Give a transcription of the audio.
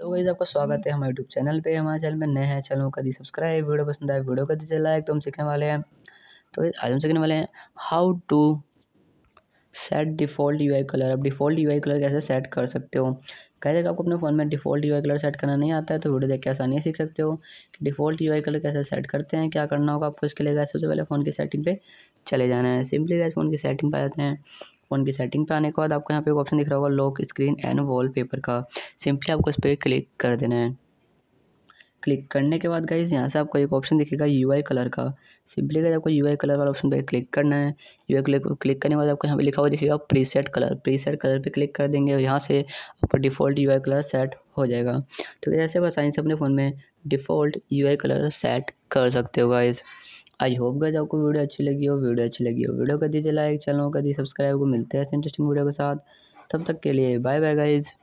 तो गाइज आपका स्वागत है हमारे यूट्यूब चैनल पे हमारे चैनल में नए हैं चैनल कभी सब्सक्राइब वीडियो पसंद आए वीडियो का चला है तो हम सीखने वाले हैं तो आज हम सीखने वाले हैं how to set default U colour आप डिफ़ॉल्ट यू कलर कैसे सेट कर सकते हो कैसे आपको अपने फ़ोन में डिफ़ॉल्ट यू कलर सेट करना नहीं आता है तो वीडियो देख के आसानी सीख सकते हो कि डिफ़ॉल्ट यू कलर कैसे सेट करते हैं क्या करना होगा आपको इसके लिए सबसे पहले फ़ोन की सेटिंग पे चले जाना है सिंपली गैस फ़ोन की सेटिंग पर आते हैं फ़ोन की सेटिंग पे आने के बाद आपको यहाँ पे एक ऑप्शन दिख रहा होगा लॉक स्क्रीन एंड वॉलपेपर का सिंपली आपको इस पर क्लिक कर देना है क्लिक करने के बाद गाइज यहाँ से आपको एक ऑप्शन दिखेगा यू आई कलर का सिंपली गाइज आपको यू आई कलर वाला ऑप्शन पर क्लिक करना है यू आई क्लिक क्लिक करने के बाद आपको यहाँ पे लिखा हुआ दिखेगा preset colour preset colour पे क्लिक कर देंगे और यहाँ से आपका default U I colour set हो जाएगा तो जैसे बस आसानी से अपने फ़ोन में default U I colour set कर सकते हो गाइज़ आई होप गज आपको वीडियो अच्छी लगी हो वीडियो अच्छी लगी हो वीडियो कर दीजिए लाइक चैनल कर दीजिए सब्सक्राइब को मिलते हैं इंटरेस्टिंग वीडियो के साथ तब तक के लिए बाय बाय गाइज़